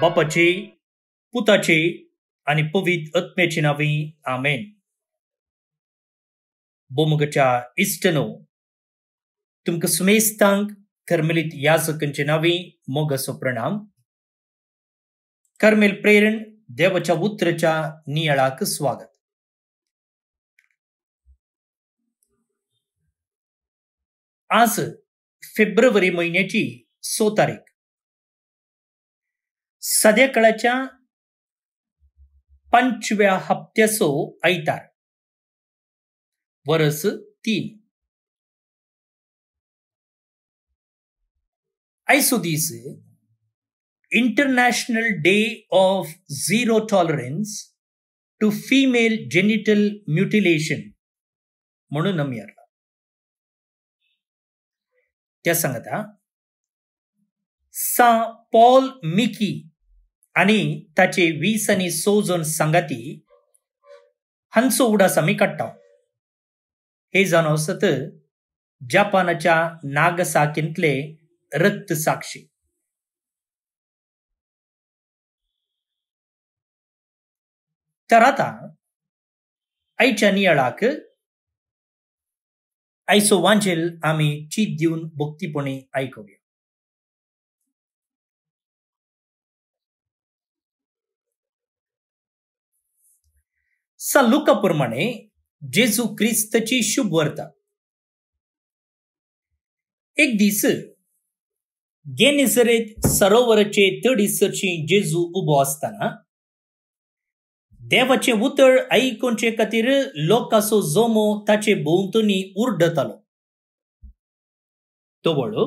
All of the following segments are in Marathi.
बापाची पुताची आणि पवित आत्म्याची नावी आमेन बोमगच्या इष्टनो तुमक सुमेस्तांक कर्मेलीत याजकांचे नावी मोगसो प्रणाम कर्मेल प्रेरण देवाच्या उतरच्या नियळाक स्वागत आज फेब्रुवारी महिन्याची सो तारीख सद्यकळच्या पंचव्या हप्त्याचो आयतार वरस तीन आयचो this International Day of zero tolerance to female genital mutilation म्हणून त्या सांगता सा पॉल मिकी आणि आणि सो जण संगती हंसो उडा समी कट्टाव हे जाणवसत जपानच्या नागसाकीतले रक्त साक्षी तर आता आईच्या नियाळाक आईसो वांझेल आम्ही चीत देऊन भक्तीपणे ऐकूया जेजू ख्रिस्तची शुभ वर्ता एक दिस गेनिसरेत सरोवराचे तडीसरशी जेजू उबो असताना देवाचे उतळ आयकोचे खातीर लोकासो जोमो ताचे भोंवतणी तो तवळो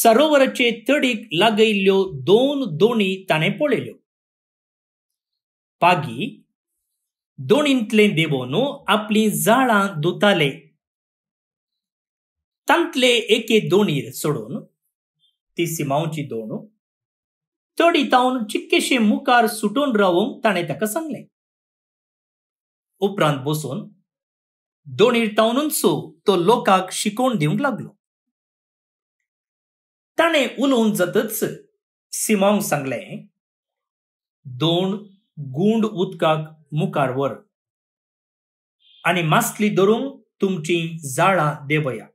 सरोवराचे तडीक लागयल्ल्यो दोन दोणी ताणें पळयल्यो पागी दोणींतले इंतलें आपली जाळां धुताले तांतले एके दोणीर सोडून ती सिमावची दोणू तडी तावन चिक्केशे मुखार सुटून रावूंक ताणें ताका सांगलें उपरांत बसून दोणीर सो तो लोकांक शिकोवन दिवंक लागलो ताणें उलोवन जातच सिमांक सांगलें दोन गुंड उदकाक मुखार आणि मास्ली धरून तुमची जाळा देवया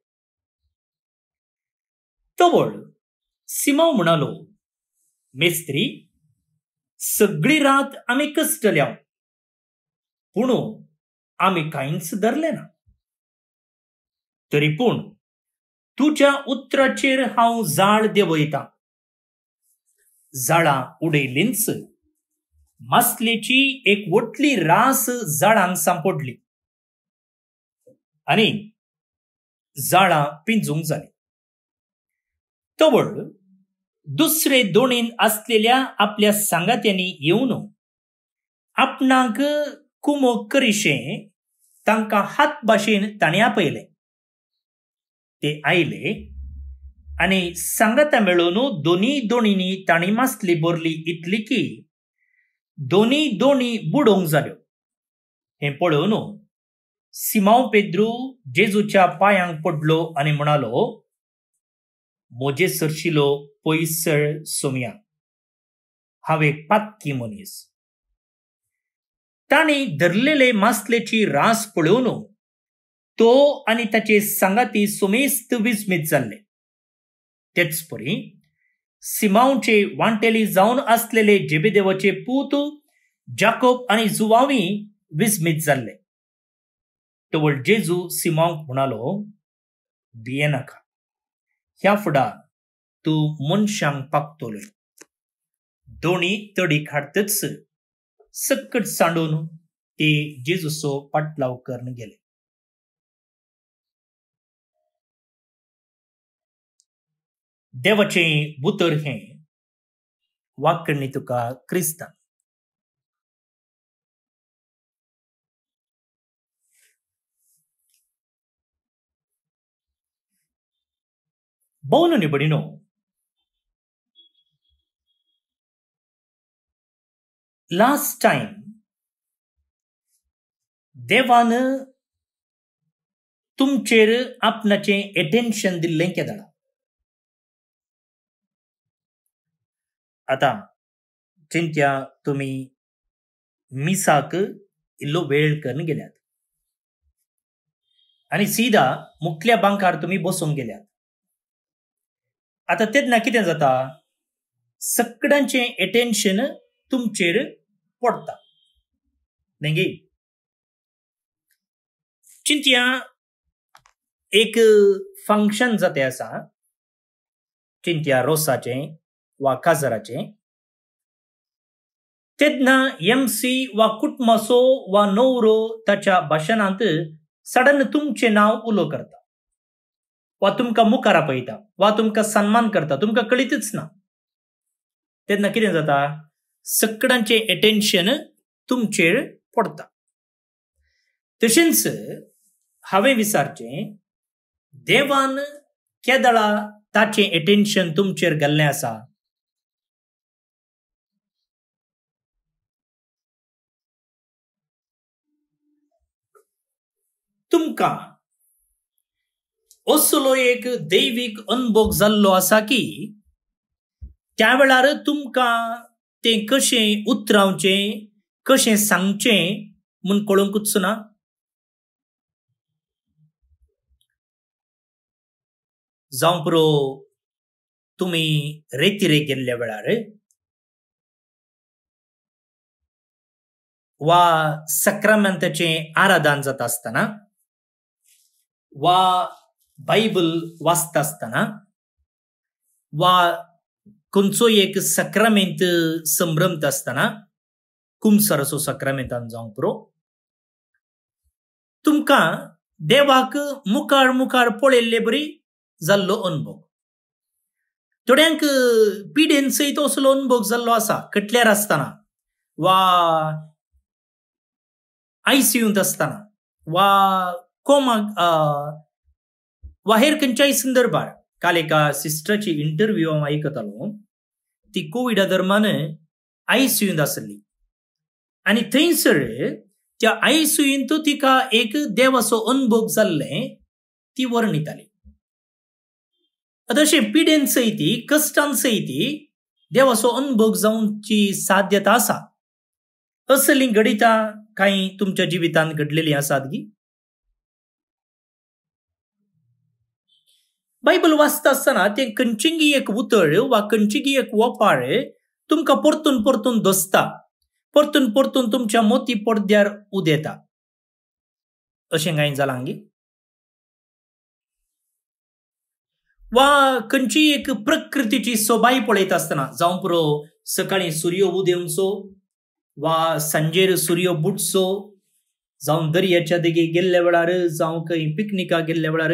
तवळ सिमाव म्हणालो मेस्त्री सगळी रात आम्ही कष्टल्या पूण आम्ही कांयच धरले ना तरी पूण तुझ्या उतराचेर हांव जाळ देवयता जाळा उडयलींच मासलेची एक वटली रास जाळांक सांपोडली आणि जाळां पिंजूंक जाली तवळ दुसरे दोणीन असलेल्या आपल्या सांगात्यांनी येऊन आपणाक कुमो करिशें तांकां हात भाशेन ताणें आपयले ते आयले आनी सांगता मेळून दोनी दोणींनी ताणी मासली बोरली इतली की दोनी दोनी बुडोंग जाल्यो हे पळोवन सिमाव पेद्रू जेजूच्या पायांक पडलो आनी म्हणालो मोजे सरशिलो पयसळ सोमया हांव एक पाक्की मनीस ताणी धरलेले मासलेची रास पळोवन तो आनी ताचे सांगाती सोमेस्त विस्मित झाले तेच सिमाऊनचे वांटेली जाऊन असलेले जेबेदेवाचे पूत जाकोब आणि जुवावी विस्मित झाले तवळ जेजू सिमांक म्हणालो भिये नका ह्या फुडा तू मनशांक दोणी तडी खाडतच सक्कट सांडून ते जेजूसो पाटलाव करून गेले देवचें बुतर हें वाक्य तुका क्रिस्तान भोवन निबडिनो लास्ट टाइम देवान तुमचेर आपणाचें एटेन्शन दिल्लें केदळा आता चिंत्या तुम्ही मिसाक इल्लो वेळ करून गेल्यात आणि सीधा मुखल्या बांकार तुम्ही बसून गेल्यात आता ना कितें जाता सगळ्यांचे एटेन्शन तुमचेर पड़ता। देंगी चिंत्या एक फंक्शन जाते असा चिंत्या रोसाचे वाकाजराचे एम सी वा ಕುಟ್ಮಸೋ वा ನೌರೋ ताच्या भाशणांत सडन तुमचें नांव उलो करता वा तुमकां मुखार आपयता वा तुमकां सन्मान करता तुमकां कळीतच ना तेन्ना कितें जाता सगळ्यांचें एटेन्शन तुमचेर पडता तशेंच हांवें विचारचें देवान केदळा ताचें एटेन्शन तुमचेर गेल्लें आसा का असलो एक दैवीक अनुभव जाल्लो आसा की त्या वेळार तुमकां तें कशें उतरावचें कशें सांगचें म्हूण कळूंकूच ना जावं पुरो तुमी रे गेल्ल्या वेळार वा सक्रमंताचें आराधन जाता आसतना वा बायबल वाचता असताना वा खंयचो एक सक्रमेंत संभ्रमत आसतना कुमसरसो सक्रमेंतान जावं पुरो तुमकां देवाक मुखार मुखार पळयल्ले बरी जाल्लो अनुभव थोड्यांक पिडेन सयत असलो अनुभव जाल्लो आसा कटल्यार असताना वा आयसीयूंत आसतना वा कोम a, वाहेर Kanchai काल एका सिस्टरची इंटरव्यू हांव ऐकत आलो ती कोविडा दरम्यान आयसीयूंत आसली आणि थंयसर त्या आयसीयूंत तिका एक देवाचो अनुभव जाल्ले ती वर्णिताली तशें पिडेन सैती कश्टान सैती देवाचो अनुभव जावची साध्यता आसा असली घडिता कांय तुमच्या जिवितांत घडलेली आसात गी बायबल वाचता आसतना ते खंयची एक उतळ वा कंचिंगी एक वपाळ तुमकां परतून परतून दसता परतून परतून तुमच्या मोती पडद्यार उदेता अशें कांय जालां हांगी वा खंयची एक प्रकृतीची सोबाय पळयता आसतना जावं पुरो सकाळीं सूर्य उदेवचो वा सांजेर सूर्य बुडचो जावं दर्याच्या देगे गेल्ल्या वेळार जावं खंय पिकनिकाक गेल्ल्या वेळार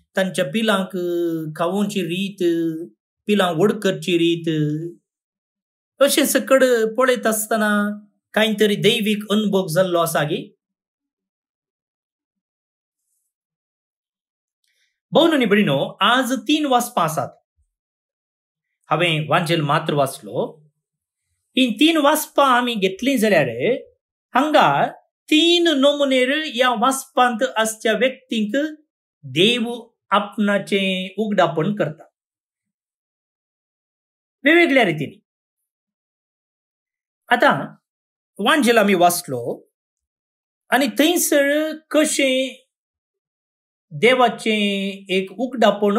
त्यांच्या पिलांक ke रीत ciri itu, रीत अशें सकड असे सकड पळत असताना काहीतरी दैविक अनुभव जाल्लो आसा गे भोवन न्ही आज तीन वाचपां आसात हांवें वाजेल मात्र वाचलो ही तीन वाचपां आमी घेतलीं जाल्यार हांगा तीन नमुनेर ह्या वाचपांत आसच्या व्यक्तींक देव आपणाचे उगडापण करतात वेगवेगळ्या रीतीने आता वांजेला मी वाचलो आणि थंयसर कसे देवाचे एक उगडापण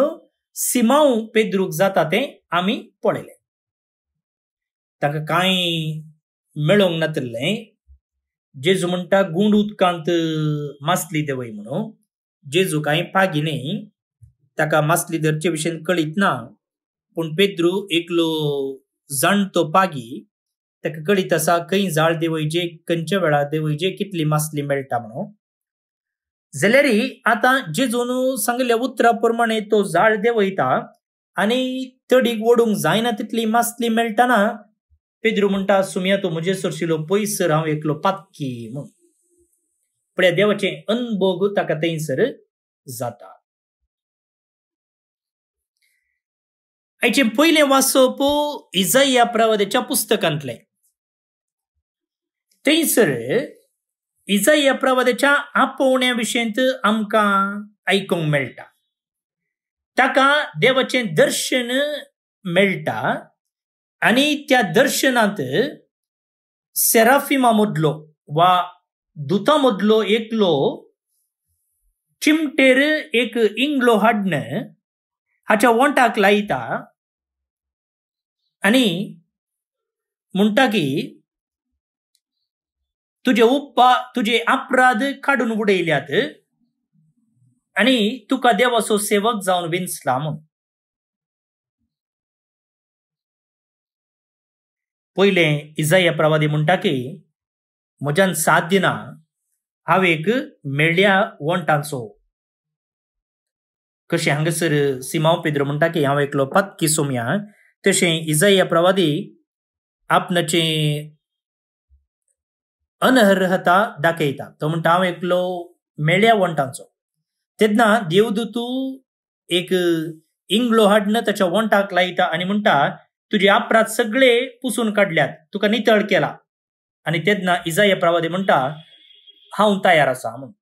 सिमाव पेद्रूक जाता ते आम्ही पळयले ताका कांय मेळोंक नातले जेजू म्हणटा गुंड उदकांत मासली देवय म्हणून जेजू कांय पागिने ताका मासली धरचे भशेन कळीत ना पूण पेद्रू एकलो तो पागी ताका कळीत आसा खंय जाळ देवयचे खंयच्या वेळार देवयचे कितली मासली मेळटा म्हणून जाल्यारय आतां जेजून सांगल्या उतरा प्रमाणे तो जाळ देवयता आनी तडीक ओडूंक जायना तितली मासली मेळटना पेद्रू म्हणटा सुमिया तूं म्हजे सोरशिलो पयसर हांव एकलो पातकी म्हूण पुढे देवाचे अनभोग ताका थंयसर जाता Egyébként 와서보 이사야 프라와데차 पुस्तकांतले थंयसर इजाया प्रवादेच्या आपोवण्या विशेंत आमकां आयकूंक मेळटा ताका देवाचें दर्शन मेळटा आनी त्या दर्शनांत सेराफिमा मदलो वा दुता मदलो एकलो चिमटेर एक इंगलो हाडन हाच्या वोंटाक लायता అని म्हणटा तुझे उप्पा तुझे अपराध काढून उडयल्यात आणि तुका देवाचो सेवक जाऊन विंचला म्हणून पयलें इजाया प्रवादी म्हणटा की म्हज्यान सात दिना हांव एक मेळ्ळ्या वणटांचो कशें हांगासर सिमाव पेद्र म्हणटा की हांव एकलो पत्की सोम्या तशें इजाया प्रवादी आपणाचे अनहर्हता दाखयता तो म्हणटा हांव एकलो मेळ्या वंटांचो तेन्ना देवदूतू एक इंग्लो हाडन ताच्या वंटाक लायता आनी म्हणटा तुजे आपरात सगळे पुसून काडल्यात तुका नितळ केला आनी तेन्ना इजाया प्रवादी म्हणटा हांव तयार आसा म्हणून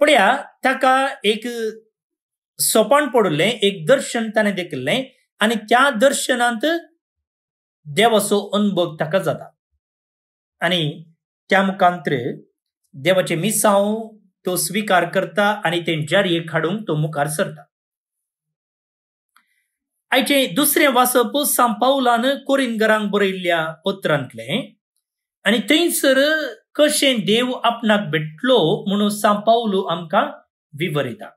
पळया ताका एक सोपान पडुल्लें एक दर्शन ताणें देखिल्लें आणि त्या दर्शनांत देवाचो अनुभव ताका जाता आणि त्या मुखांत देवाचे मिसांव तो स्विकार करता आणि ते जारयेक हाडूंक तो मुखार सरता आयचे दुसरे वाचप सांपावलान पावलान कोरिंगरांक बरयल्ल्या पत्रांतलें आनी थंयसर कशें देव आपणाक भेटलो म्हणून सांपावलो आमकां विवरिता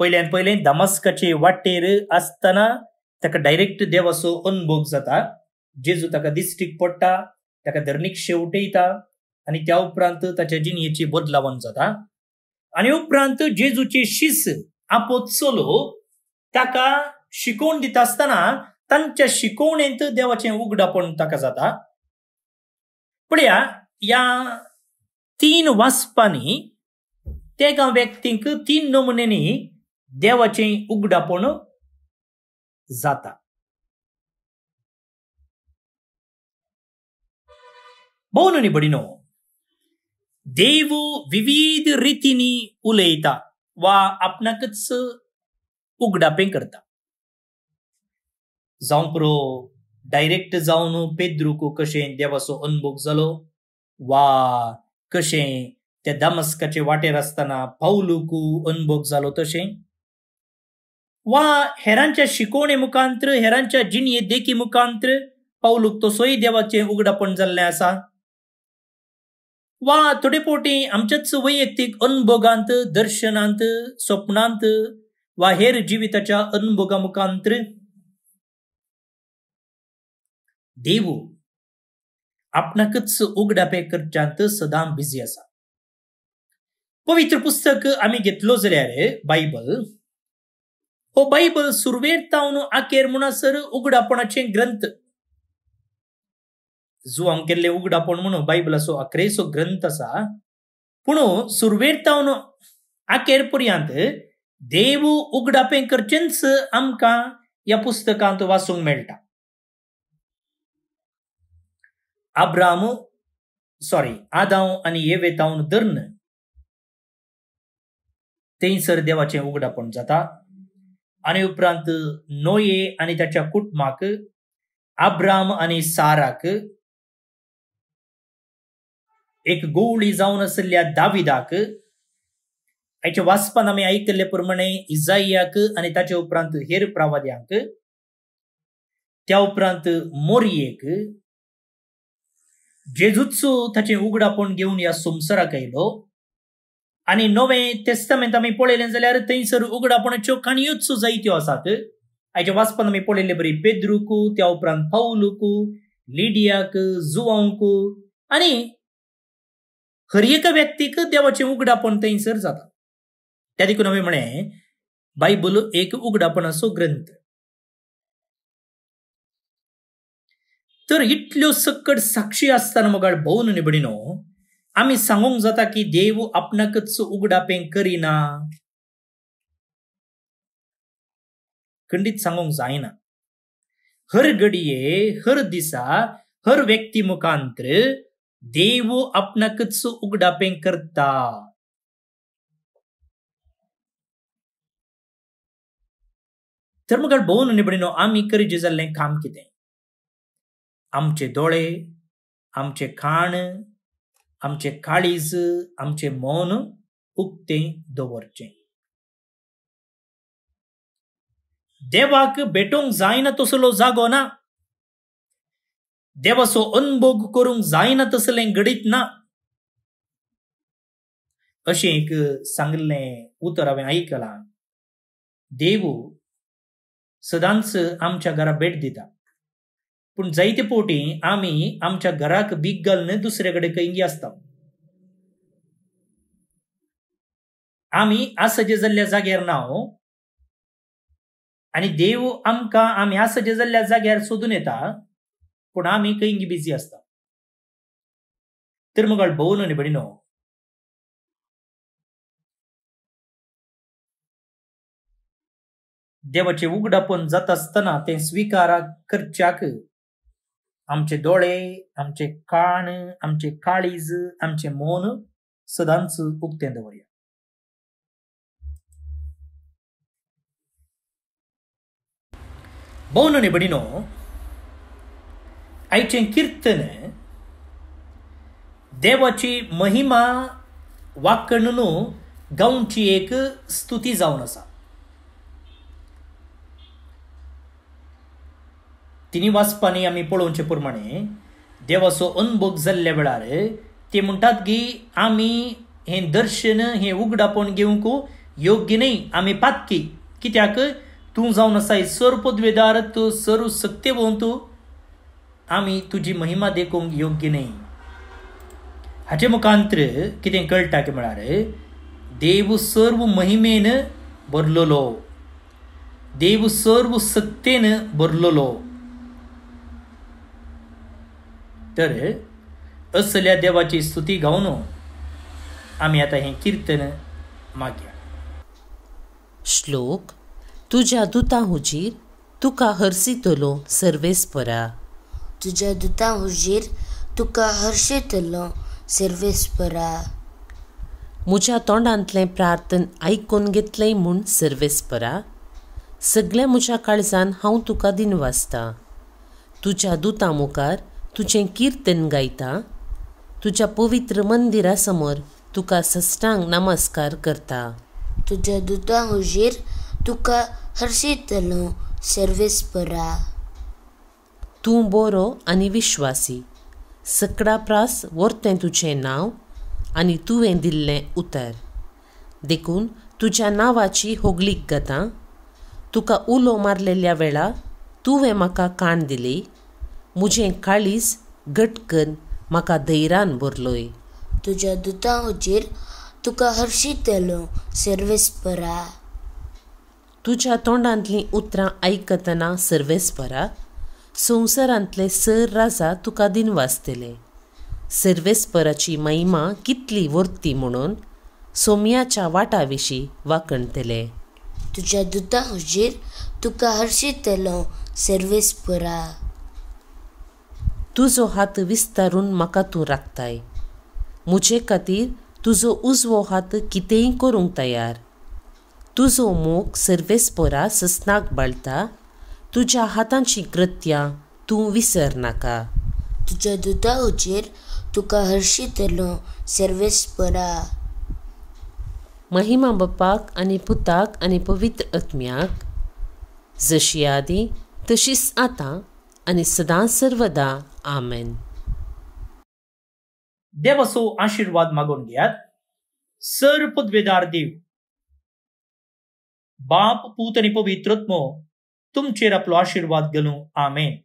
पयल्यान पहिले दमस्कचे वाटेर असताना ताका डायरेक्ट देव असो जाता जेजू ताका दिश्टीक पडटा ताका धरणीक शेवटयता आनी त्या उपरांत ताच्या जिनियेचे बदलावण जाता आनी उपरांत जेजूचे शिस आपोत चलो ताका शिकोवण दिता आसतना तांच्या शिकोवणेंत देवाचें उगडापण ताका जाता पण ह्या तीन वाचपांनी त्या व्यक्तींक तीन नमुन्यांनी देवाचें उगडापण जाता भोवन बडिनो देव विविध रितीनी उलयता वा आपणाकच उगडापें करता जावं पुरो डायरेक्ट जावन पेद्रुक कशें देवाचो अनुभव जालो वा कशें त्या दामस्काचे वाटेर असताना पावलुकू अनुभव जालो तसे वा हेरांच्या शिकवणे मुखांत्र हेरांच्या जिणये देखी मुखांत्र पावलूक सोयी देवाचे उघडपण जाल्लें आसा वा थोडे पोटी आमच्याच वैयक्तीक अनुभोगांत दर्शनांत स्वप्नांत वा हेर जिविताच्या अनुभोगा मुखांत्र देव आपणाकच उघडापे करच्यांत सदां बिझी आसा पवित्र पुस्तक आम्ही घेतलो जाल्यार बायबल હો बाइबल સુરવેરતાઓનું આ કેરમુણાસર ઉગડાપણાચેં ग्रंथ जो आमकेल्ले उगडापण म्हणून बायबलाचो अकरेसो ग्रंथ आसा पूण सुरवेरतावन आखेर पर्यंत देव उगडापें करचेंच आमकां ह्या पुस्तकांत वाचूंक मेळटा आब्राम सॉरी आदांव आनी येवेतावन धर्न थंयसर देवाचें उगडापण जाता आणि उपरांत नोये आणि त्याच्या कुटमाक आब्राम आणि साराक एक गवळी जावन आसल्या दाविदाक हाचे वाचपान आमी आयकल्ले प्रमाणे इजाईयाक आनी ताचे उपरांत हेर प्रावाद्यांक त्या उपरांत मोरयेक त्याचे ताचें पण घेवन ह्या संवसाराक आयलो आणि नवें तेस्तमेंत आमी पळयलें जाल्यार थंयसर उघडपणाच्यो काणयोच जायत्यो आसात आयचे वाचपान आमी पळयले बरी पेद्रुकू त्या उपरांत पावलुकू लिडियाक जुवांक आणि हर एक व्यक्तीक देवाचें उघडापण थंयसर जाता त्या देखून हांवें म्हणे बायबल एक उगडापणाचो ग्रंथ तर इतल्यो सक्कड साक्षी असताना मोगाळ भोवन निबडिनो आम्ही सांगूंक जाता की देव आपणाकच उगडापें करिना खंडीत सांगूंक जायना हर घडये हर दिसा हर व्यक्ती मुखांतर देव आपणाकच उगडापें करता तर मग भोवन निबडिनो आम्ही करीजे जाल्लें काम कितें आमचे दोळे आमचे खाण आमचे काळीज आमचे मौन उक्ते दवरचें देवाक भेटूंक जायना तसलो जागो ना देवाचो अनभोग करूंक जायना तसलें घडीत ना अशें एक सांगले उतर हांवें आयकलां देव सदांच आमच्या घरा भेट दिता पण जायते पोटी आमी आमच्या घराक बीक घालून दुसऱ्याकडे कडेन कैंगी आसता आमी आसजे जाल्ल्या जाग्यार नाव आणि देव आमकां आमी आसजे जाल्ल्या जाग्यार सोदून येता पूण आमी कैंगी बिजी आसता भोवन பவுனு படினோம் देवाचे उघडापण जात असताना ते स्विकारा करच्याक आमचे डोळे आमचे कान आमचे काळीज आमचे मोन, सदांच उक्ते दवरया मौन बडिनो, आयचें कीर्तन देवाची महिमा वाकणनू गांवची एक स्तुती जावन आसा तिने वाचपानी आम्ही पळोवचे प्रमाणे देवाचो अनुभव जाल्ल्या वेळार ते म्हणतात की आम्ही हे दर्शन हे उघडापण घेऊक योग्य नाही आम्ही पातकी कित्याक तूं जावन सर्व पदवेदार तू सर्व सक्ते तू आम्ही तुझी महिमा देखूंक योग्य नाही हाचे मुखांत्र कितें कळटा की म्हळ्यार देव सर्व महिमेन भरलेलो देव सर्व सत्तेन भरलेलो तर असल्या देवाची स्तुती गाऊन आम्ही आता हे कीर्तन मागया श्लोक तुझ्या दुता हुजीर तुका हर्षितलो सर्वेस्परा तुझ्या दुता हुजीर तुका हर्षितलो सर्वेस्परा म्हज्या तोंडांतलें प्रार्थन आयकून घेतले म्हूण सर्वेस्परा सगळ्या म्हज्या काळजान हांव तुका दिनवासता तुझ्या दुता मुखार तुजें किर्तन गायता तुझ्या पवित्र मंदिरा समोर तुका सष्टांग नमस्कार करता तुझ्या दुता उजीर तुका हर्षितलो सर्वेस्परा तूं बरो आनी विश्वासी सकळा प्रास व्हरतें तुजें नांव आनी तुवें दिल्लें उतर देखून तुज्या नांवाची होगलीक गता तुका उलो मारलेल्या वेळा तुवें म्हाका काण दिली मुझे काळीज घटकन म्हाका धैरान भरलोय तुज्या दुतां उजेर तुका हर्शीत तेलो सर्वेस्परा तुज्या तोंडांतलीं उतरां आयकतना सर्वेस्परा संवसारांतले सर राजा तुका दिन वाचतले सर्वेस्पराची महिमा कितली वर्ती म्हणून सोम्याच्या विशीं वाकणतले तुज्या दुतां हुजीर तुका हर्शीत तेलो सर्वेस्परा तुजो हात विस्तारून म्हाका तूं राखताय म्हजे खातीर तुजो उजवो हात कितेंय करूंक तयार तुजो मोग सर्वेस्पोरा सस्नाक बाळटा तुज्या हातांची कृत्या तूं विसर नाका तुज्या दुदाचेर तुका हर्षितलो सर्वेस्परा महिमा बापाक आनी पुताक आनी पवित्र आत्म्याक जशी आदी तशीच आतां आणि सदा सर्वदा आमेन देव असो आशीर्वाद मागून घ्यात सर पदवेदार देव बाप पूत आणि पवित्रत्म तुमचेर आपलो आशीर्वाद घालू आमेन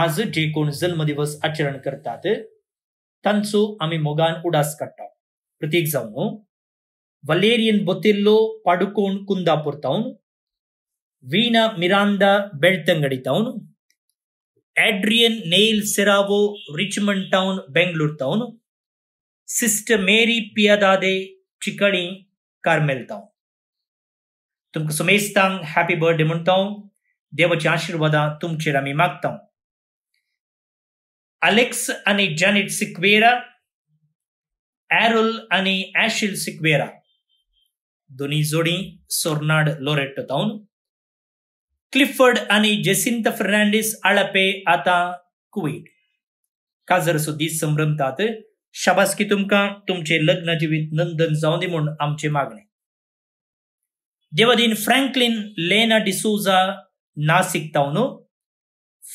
आज जे कोण जन्म दिवस आचरण करतात तांचो आमी मोगान उडास काडटा प्रतीक जावन वलेरियन बोतेल्लो पाडुकोण कुंदा पुरतावन Veena Miranda Belthangady town Adrian Neil Serrao Richmond town Bengaluru town sister Mary ಪಿಯಾದಾದೆ ಚಿಕಣಿ ಕಾರ್ಮೆಲ್ ಟೌನ್ ತುಮಕು ಸುಮೇಶ್ ತಾಂಗ್ ಹ್ಯಾಪಿ ಬರ್ತ್ಡೇ ಮುಂತಾವ್ ದೇವಚೆ ಆಶೀರ್ವಾದ ತುಮಚೇರ ಆಮಿ मागता हूं ಅಲೆಕ್ಸ್ અને જેનેટ સિક્વેરા એરોલ અને એશિલ સિક્વેરા દોની જોડી સોરનાડ લોરેટ ટાઉન क्लिफर्ड आणि जेसिंत फर्नांडिस आळपे आता कुवेट काजर सुद्दी संभ्रमतात शाबासकी तुमका तुमचे लग्न जिवीत नंदन जाऊ दे म्हणून आमचे मागणे देवदिन फ्रँकलिन लेना डिसोजा नासिक टाउन हो.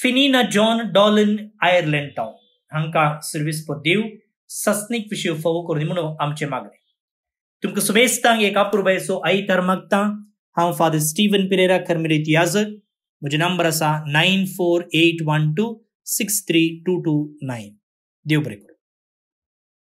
फिनीना जॉन डॉलन आयर्लंड टावन हांकां सर्वीस देव सस्नीक विषय फावो करून म्हणून आमचे मागणे तुमकां सुबेस्तांक एक अपुरबायचो आई तर मागता I'm Father Stephen Pereira, Carmelite Yazar. मुझे नंबर असा nine four eight one two six three two two nine. देव बरें